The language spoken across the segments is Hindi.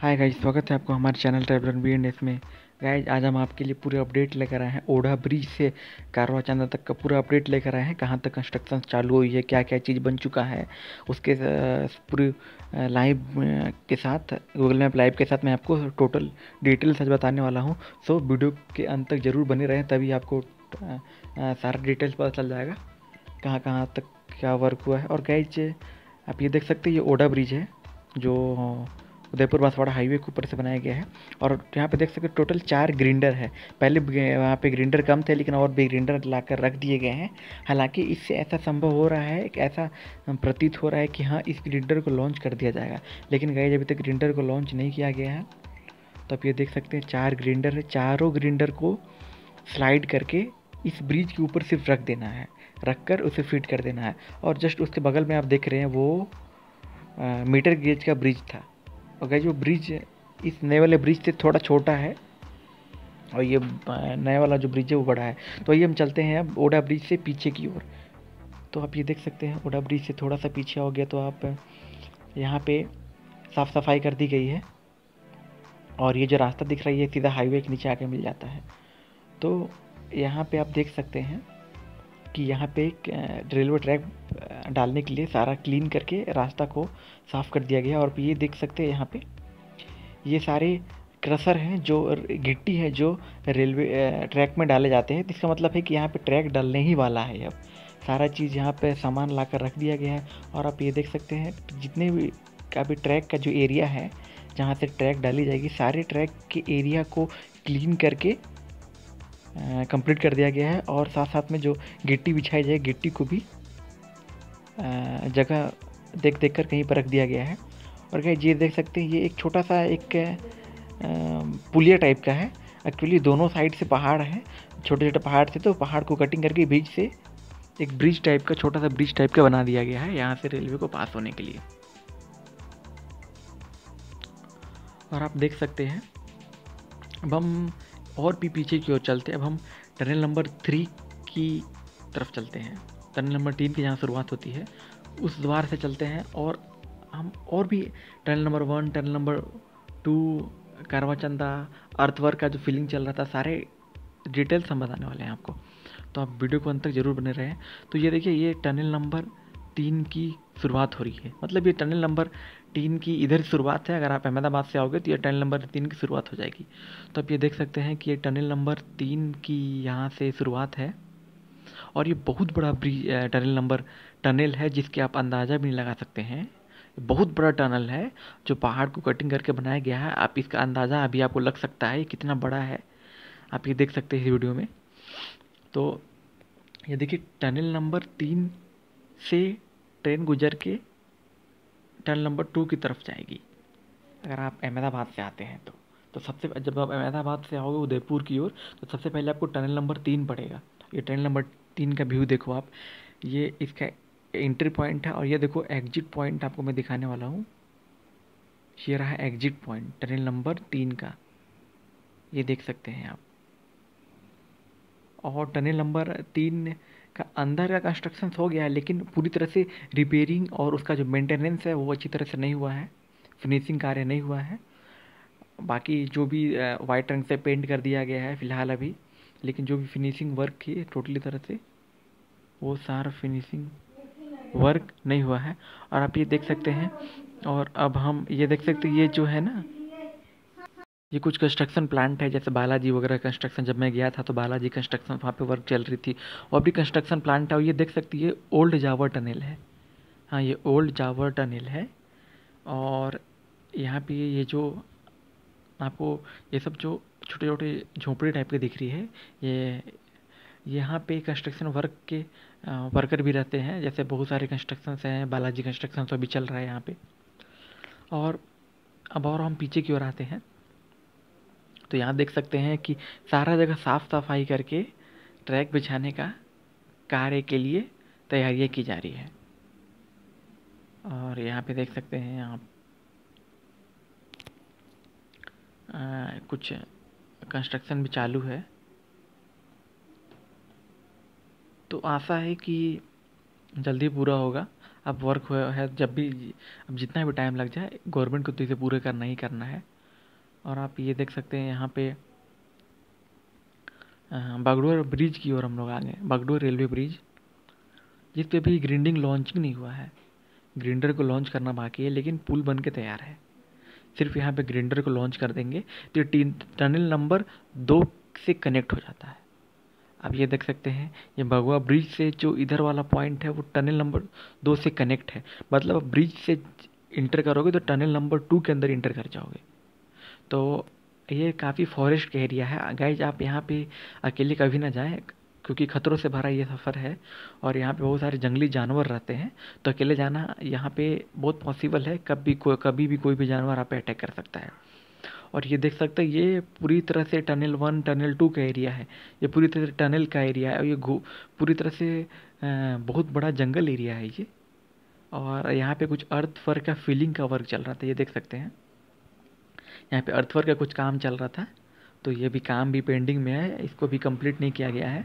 हाय गाइज स्वागत है आपको हमारे चैनल टाइब्रन बी एंड में गाइज आज हम आपके लिए पूरे अपडेट लेकर आए हैं ओढ़ा ब्रिज से कारवा चांदा तक का पूरा अपडेट लेकर आए हैं कहाँ तक कंस्ट्रक्शन चालू हुई है क्या क्या चीज़ बन चुका है उसके पूरे लाइव के साथ गूगल मैप लाइव के साथ मैं आपको टोटल डिटेल सच बताने वाला हूँ सो वीडियो के अंत तक ज़रूर बने रहें तभी आपको सारा डिटेल्स पता चल जाएगा कहाँ कहाँ तक क्या वर्क हुआ है और गाइज आप ये देख सकते हैं ये ओढ़ा ब्रिज है जो उदयपुर बांसवाड़ा हाईवे के ऊपर से बनाया गया है और यहाँ पे देख सकते टोटल चार ग्रिंडर है पहले वहाँ पे ग्रिंडर कम थे लेकिन और भी ग्रिंडर ला कर रख दिए गए हैं हालांकि इससे ऐसा संभव हो रहा है एक ऐसा प्रतीत हो रहा है कि हाँ इस ग्रिंडर को लॉन्च कर दिया जाएगा लेकिन गए अभी तक ग्रिंडर को लॉन्च नहीं किया गया है तो आप ये देख सकते हैं चार ग्रिंडर है चारों ग्रिंडर को स्लाइड करके इस ब्रिज के ऊपर सिर्फ रख देना है रख कर उसे फिट कर देना है और जस्ट उसके बगल में आप देख रहे हैं वो आ, मीटर गेज का ब्रिज था और गई वो ब्रिज इस नए वाले ब्रिज से थोड़ा छोटा है और ये नया वाला जो ब्रिज है वो बड़ा है तो ये हम चलते हैं अब ओडा ब्रिज से पीछे की ओर तो आप ये देख सकते हैं ओडा ब्रिज से थोड़ा सा पीछे हो गया तो आप यहाँ पे साफ़ सफाई कर दी गई है और ये जो रास्ता दिख रही है सीधा हाईवे के नीचे आके मिल जाता है तो यहाँ पे आप देख सकते हैं कि यहाँ पे एक रेलवे ट्रैक डालने के लिए सारा क्लीन करके रास्ता को साफ़ कर दिया गया और ये देख सकते हैं यहाँ पे ये सारे क्रसर हैं जो गिट्टी है जो रेलवे ट्रैक में डाले जाते हैं इसका मतलब है कि यहाँ पे ट्रैक डालने ही वाला है अब सारा चीज़ यहाँ पे सामान ला कर रख दिया गया है और आप ये देख सकते हैं जितने भी का भी ट्रैक का जो एरिया है जहाँ से ट्रैक डाली जाएगी सारे ट्रैक के एरिया को क्लीन करके कंप्लीट कर दिया गया है और साथ साथ में जो गिट्टी बिछाई जाए गिट्टी को भी जगह देख देख कर कहीं पर रख दिया गया है और क्या ये देख सकते हैं ये एक छोटा सा एक पुलिया टाइप का है एक्चुअली दोनों साइड से पहाड़ है छोटे छोटे पहाड़ से तो पहाड़ को कटिंग करके बीच से एक ब्रिज टाइप का छोटा सा ब्रिज टाइप का बना दिया गया है यहाँ से रेलवे को पास होने के लिए और आप देख सकते हैं अब हम और भी पीछे की ओर चलते अब हम टनल नंबर थ्री की तरफ चलते हैं टनल नंबर तीन की जहाँ शुरुआत होती है उस द्वार से चलते हैं और हम और भी tunnel number one tunnel number two करवा चंदा अर्थवर्क का जो फीलिंग चल रहा था सारे डिटेल्स हम बताने वाले हैं आपको तो आप वीडियो को अंत तक ज़रूर बने रहें तो ये देखिए ये टनल नंबर तीन की शुरुआत हो रही है मतलब ये टनल नंबर टीन की इधर शुरुआत है अगर आप अहमदाबाद से आओगे तो ये टनल नंबर तीन की शुरुआत हो जाएगी तो आप ये देख सकते हैं कि ये टनल नंबर तीन की यहाँ से शुरुआत है और ये बहुत बड़ा ब्रिज टनल नंबर टनल है जिसके आप अंदाज़ा भी नहीं लगा सकते हैं बहुत बड़ा टनल है जो पहाड़ को कटिंग करके बनाया गया है आप इसका अंदाज़ा अभी आपको लग सकता है कितना बड़ा है आप ये देख सकते हैं इस वीडियो में तो ये देखिए टनल नंबर तीन से ट्रेन गुजर के टनल नंबर टू की तरफ जाएगी अगर आप अहमदाबाद से आते हैं तो तो सबसे जब आप अहमदाबाद से आओगे उदयपुर की ओर तो सबसे पहले आपको टनल नंबर तीन पड़ेगा ये टनल नंबर तीन का व्यू देखो आप ये इसका एंट्री पॉइंट है और ये देखो एग्जिट पॉइंट आपको मैं दिखाने वाला हूँ ये रहा एग्जिट पॉइंट टनल नंबर तीन का ये देख सकते हैं आप और टनल नंबर तीन का अंदर का कंस्ट्रक्शन हो गया है लेकिन पूरी तरह से रिपेयरिंग और उसका जो मेंटेनेंस है वो अच्छी तरह से नहीं हुआ है फिनिशिंग कार्य नहीं हुआ है बाकी जो भी वाइट रंग से पेंट कर दिया गया है फ़िलहाल अभी लेकिन जो भी फिनिशिंग वर्क थी टोटली तरह से वो सारा फिनिशिंग वर्क नहीं हुआ है और आप ये देख सकते हैं और अब हम ये देख सकते हैं ये जो है ना ये कुछ कंस्ट्रक्शन प्लांट है जैसे बालाजी वगैरह कंस्ट्रक्शन जब मैं गया था तो बालाजी कंस्ट्रक्शन वहाँ पे वर्क चल रही थी और भी कंस्ट्रक्शन प्लांट है और ये देख सकती है ओल्ड जावर टनल है हाँ ये ओल्ड जावर टनल है और यहाँ पे ये जो आपको ये सब जो छोटे छोटे झोंपड़ी टाइप की दिख रही है ये यहाँ पे कंस्ट्रक्शन वर्क के वर्कर भी रहते हैं जैसे बहुत सारे कंस्ट्रक्शन हैं बालाजी कंस्ट्रक्शन तो अभी चल रहा है यहाँ पे और अब और हम पीछे की ओर आते हैं तो यहाँ देख सकते हैं कि सारा जगह साफ़ सफाई करके ट्रैक बिछाने का कार्य के लिए तैयारियाँ की जा रही है और यहाँ पे देख सकते हैं आप आ, कुछ कंस्ट्रक्शन भी चालू है तो आशा है कि जल्दी पूरा होगा अब वर्क हुआ है जब भी अब जितना भी टाइम लग जाए गवर्नमेंट को तो इसे पूरे करना ही करना है और आप ये देख सकते हैं यहाँ पे बागडोर ब्रिज की ओर हम लोग आ गए बागडोर रेलवे ब्रिज जिस पे भी ग्रिंडिंग लॉन्चिंग नहीं हुआ है ग्रिंडर को लॉन्च करना बाकी है लेकिन पुल बन के तैयार है सिर्फ यहाँ पे ग्रिंडर को लॉन्च कर देंगे तो टनल नंबर दो से कनेक्ट हो जाता है आप ये देख सकते हैं ये भगवा ब्रिज से जो इधर वाला पॉइंट है वो टनल नंबर दो से कनेक्ट है मतलब ब्रिज से इंटर करोगे तो टनल नंबर टू के अंदर इंटर कर जाओगे तो ये काफ़ी फॉरेस्ट एरिया है गाइज आप यहाँ पे अकेले कभी ना जाएँ क्योंकि ख़तरों से भरा ये सफ़र है और यहाँ पे बहुत सारे जंगली जानवर रहते हैं तो अकेले जाना यहाँ पे बहुत पॉसिबल है कभी को कभी भी कोई भी जानवर आप अटैक कर सकता है और ये देख सकते हैं ये पूरी तरह से टनल वन टनल टू का एरिया है ये पूरी तरह से टनल का एरिया है और ये पूरी तरह से बहुत बड़ा जंगल एरिया है ये और यहाँ पे कुछ अर्थ फर का फीलिंग का वर्क चल रहा था ये देख सकते हैं यहाँ पे अर्थवर्क का कुछ काम चल रहा था तो ये भी काम भी पेंडिंग में है इसको भी कंप्लीट नहीं किया गया है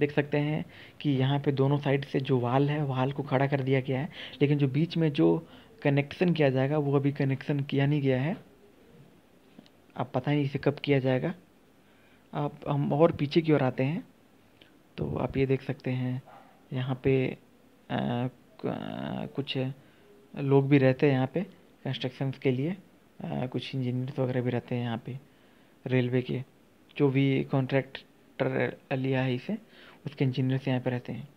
देख सकते हैं कि यहाँ पे दोनों साइड से जो वाल है वाल को खड़ा कर दिया गया है लेकिन जो बीच में जो कनेक्शन किया जाएगा वो अभी कनेक्शन किया नहीं गया है अब पता नहीं इसे कब किया जाएगा अब हम और पीछे की ओर आते हैं तो आप ये देख सकते हैं यहाँ पे आ, कुछ लोग भी रहते हैं यहाँ पे कंस्ट्रक्शन के लिए आ, कुछ इंजीनियर्स वगैरह भी रहते हैं यहाँ पे रेलवे के जो भी कॉन्ट्रैक्टर लिया है इसे उसके इंजीनियर्स यहाँ पे रहते हैं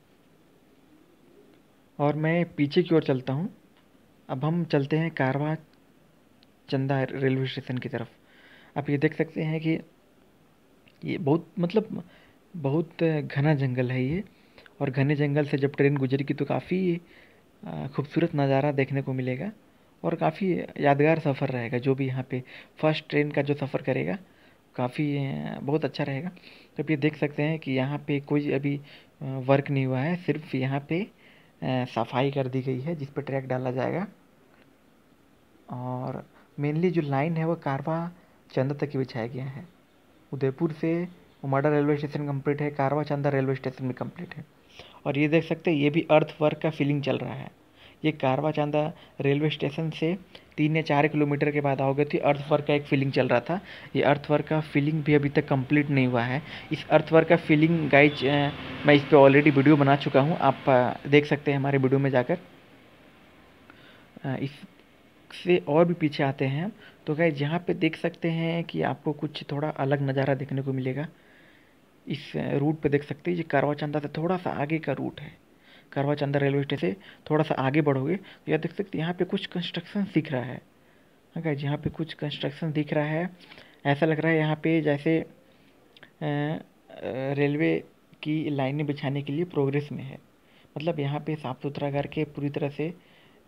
और मैं पीछे की ओर चलता हूँ अब हम चलते हैं कारवा चंदा रेलवे स्टेशन की तरफ आप ये देख सकते हैं कि ये बहुत मतलब बहुत घना जंगल है ये और घने जंगल से जब ट्रेन गुजरेगी तो काफ़ी खूबसूरत नज़ारा देखने को मिलेगा और काफ़ी यादगार सफ़र रहेगा जो भी यहाँ पे फर्स्ट ट्रेन का जो सफ़र करेगा काफ़ी बहुत अच्छा रहेगा तो ये देख सकते हैं कि यहाँ पे कोई अभी वर्क नहीं हुआ है सिर्फ यहाँ पे सफाई कर दी गई है जिस पर ट्रैक डाला जाएगा और मेनली जो लाइन है वो कारवा चंदा तक ही बिछाया गया है उदयपुर से उमाडा रेलवे स्टेशन कम्प्लीट है कारवा चंदा रेलवे स्टेशन भी कम्प्लीट है और ये देख सकते हैं ये भी अर्थ वर्क का फीलिंग चल रहा है ये कारवा चांदा रेलवे स्टेशन से तीन या चार किलोमीटर के बाद आओगे तो अर्थवर्क का एक फीलिंग चल रहा था ये अर्थवर्क का फीलिंग भी अभी तक कंप्लीट नहीं हुआ है इस अर्थवर्क का फीलिंग गाइज मैं इस पर ऑलरेडी वीडियो बना चुका हूँ आप देख सकते हैं हमारे वीडियो में जाकर इस से और भी पीछे आते हैं तो गाइज यहाँ पर देख सकते हैं कि आपको कुछ थोड़ा अलग नज़ारा देखने को मिलेगा इस रूट पे देख सकते हैं ये कारवा चंदा से थोड़ा सा आगे का रूट है करवा चंदा रेलवे स्टेशन से थोड़ा सा आगे बढ़ोगे तो यह देख सकते यहाँ पे कुछ कंस्ट्रक्शन दिख रहा है हाँ गाइज यहाँ पे कुछ कंस्ट्रक्शन दिख रहा है ऐसा लग रहा है यहाँ पे जैसे रेलवे की लाइनें बिछाने के लिए प्रोग्रेस में है मतलब यहाँ पे साफ़ सुथरा करके पूरी तरह से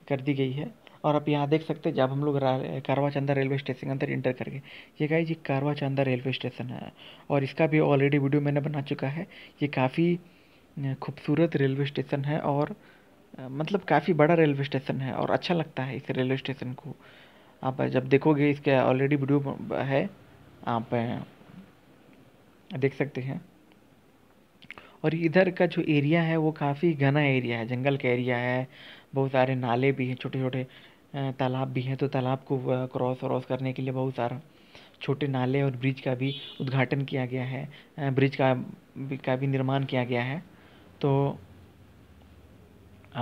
कर दी गई है और आप यहाँ देख सकते हैं जब हम लोग कारवा चंदा रेलवे स्टेशन के अंदर इंटर करके ये कहा जी कारवा चंदा रेलवे स्टेशन है और इसका भी ऑलरेडी वीडियो मैंने बना चुका है ये काफ़ी खूबसूरत रेलवे स्टेशन है और मतलब काफ़ी बड़ा रेलवे स्टेशन है और अच्छा लगता है इस रेलवे स्टेशन को आप जब देखोगे इसके ऑलरेडी वीडियो है आप देख सकते हैं और इधर का जो एरिया है वो काफ़ी घना एरिया है जंगल का एरिया है बहुत सारे नाले भी हैं छोटे छोटे तालाब भी हैं तो तालाब को क्रॉस व्रॉस करने के लिए बहुत सारा छोटे नाले और ब्रिज का भी उद्घाटन किया गया है ब्रिज का का भी निर्माण किया गया है तो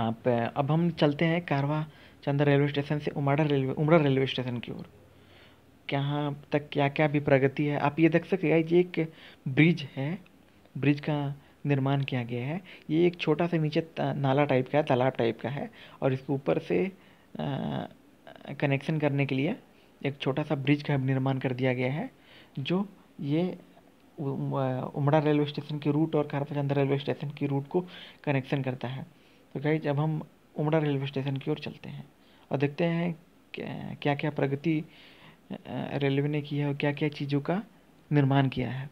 आप अब हम चलते हैं कारवा चंदा रेलवे स्टेशन से उमाड़ा रेलवे उमड़ा रेलवे स्टेशन की ओर यहाँ तक क्या क्या भी प्रगति है आप ये देख सकते हैं ये एक ब्रिज है ब्रिज का निर्माण किया गया है ये एक छोटा सा नीचे नाला टाइप का है तालाब टाइप का है और इसके ऊपर से कनेक्शन करने के लिए एक छोटा सा ब्रिज का निर्माण कर दिया गया है जो ये उमड़ा रेलवे स्टेशन के रूट और चंदा रेलवे स्टेशन की रूट को कनेक्शन करता है तो गाइज अब हम उमड़ा रेलवे स्टेशन की ओर चलते हैं और देखते हैं क्या क्या प्रगति रेलवे ने की है और क्या क्या चीज़ों का निर्माण किया है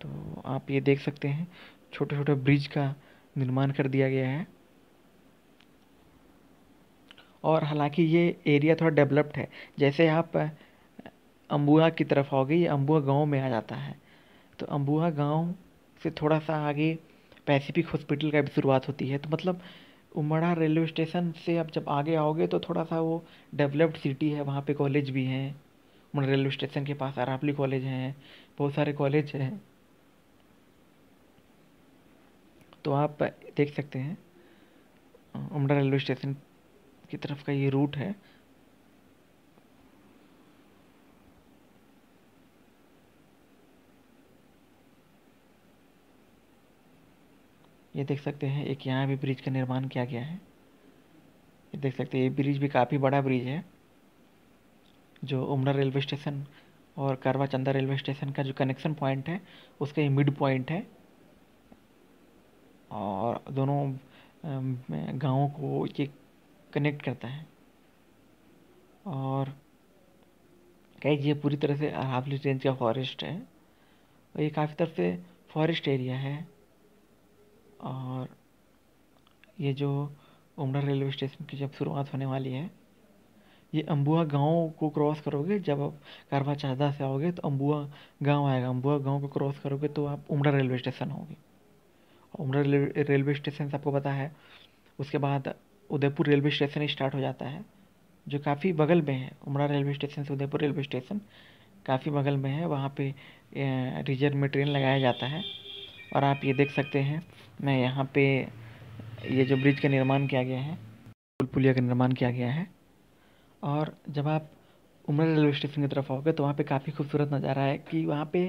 तो आप ये देख सकते हैं छोटे छोटे ब्रिज का निर्माण कर दिया गया है और हालांकि ये एरिया थोड़ा डेवलप्ड है जैसे आप अम्बुआ की तरफ आओगे ये अम्बुआ गांव में आ जाता है तो अम्बुहा गांव से थोड़ा सा आगे पैसिफिक हॉस्पिटल का भी शुरुआत होती है तो मतलब उमड़ा रेलवे स्टेशन से अब जब आगे आओगे तो थोड़ा सा वो डेवलप्ड सिटी है वहाँ पे कॉलेज भी हैं उमड़ा रेलवे स्टेशन के पास अरापली कॉलेज हैं बहुत सारे कॉलेज हैं तो आप देख सकते हैं उमड़ा रेलवे स्टेशन की तरफ का ये रूट है ये देख सकते हैं एक यहाँ भी ब्रिज का निर्माण किया गया है ये देख सकते हैं ये ब्रिज भी काफ़ी बड़ा ब्रिज है जो उमरा रेलवे स्टेशन और करवा चंदा रेलवे स्टेशन का जो कनेक्शन पॉइंट है उसका ये मिड पॉइंट है और दोनों गाँवों को ये कनेक्ट करता है और कहीं ये पूरी तरह से हाफली रेंज का फॉरेस्ट है और ये काफ़ी तरफ से फॉरेस्ट एरिया है और ये जो उमड़ा रेलवे स्टेशन की जब शुरुआत होने वाली है ये अम्बुआ गांव को क्रॉस करोगे जब आप कारवा चादा से आओगे तो अम्बुआ गांव आएगा अम्बुआ गांव को क्रॉस करोगे तो आप उमड़ा रेलवे स्टेशन होगे उमड़ा रेलवे स्टेशन से आपको पता है उसके बाद उदयपुर रेलवे स्टेशन स्टार्ट हो जाता है जो काफ़ी बगल में है उमड़ा रेलवे स्टेशन से उदयपुर रेलवे स्टेशन काफ़ी बगल में है वहाँ पे रिजर्व में ट्रेन लगाया जाता है और आप ये देख सकते हैं मैं यहाँ पे ये जो ब्रिज का निर्माण किया गया है पुल पुलिया का निर्माण किया गया है और जब आप उमरा रेलवे स्टेशन की तरफ आओगे तो वहाँ पे काफ़ी खूबसूरत नज़ारा है कि वहाँ पे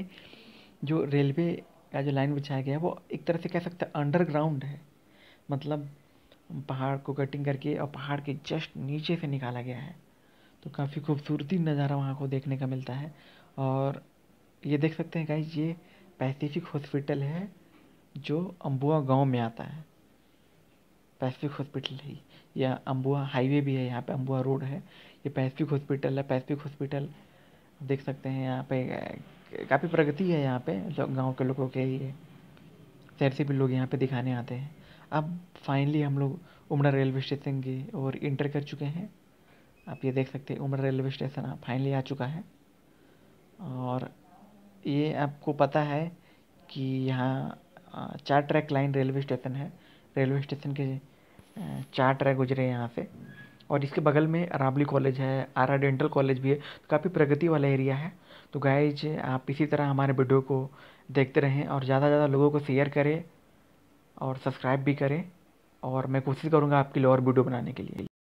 जो रेलवे का जो लाइन बिछाया गया है वो एक तरह से कह सकते हैं अंडरग्राउंड है मतलब पहाड़ को कटिंग करके और पहाड़ के जस्ट नीचे से निकाला गया है तो काफ़ी खूबसूरती नज़ारा वहाँ को देखने का मिलता है और ये देख सकते हैं गाइज ये पैसिफिक हॉस्पिटल है जो अम्बुआ गांव में आता है पैसिफिक हॉस्पिटल है या अम्बुआ हाईवे भी है यहाँ पे अम्बुआ रोड है ये पैसिफिक हॉस्पिटल है पैसिफिक हॉस्पिटल देख सकते हैं यहाँ पे काफ़ी प्रगति है यहाँ पे गांव के लोगों के लिए शहर से भी लोग यहाँ पे दिखाने आते हैं अब फाइनली हम लोग उमड़ा रेलवे स्टेशन के और इंटर कर चुके हैं आप ये देख सकते हैं उमड़ा रेलवे स्टेशन फाइनली आ चुका है और ये आपको पता है कि यहाँ चार ट्रैक लाइन रेलवे स्टेशन है रेलवे स्टेशन के चार ट्रैक गुजरे हैं यहाँ से और इसके बगल में अराबली कॉलेज है आरा डेंटल कॉलेज भी है तो काफ़ी प्रगति वाला एरिया है तो गाइज आप इसी तरह हमारे वीडियो को देखते रहें और ज़्यादा से ज़्यादा लोगों को शेयर करें और सब्सक्राइब भी करें और मैं कोशिश करूँगा आपके लिए और वीडियो बनाने के लिए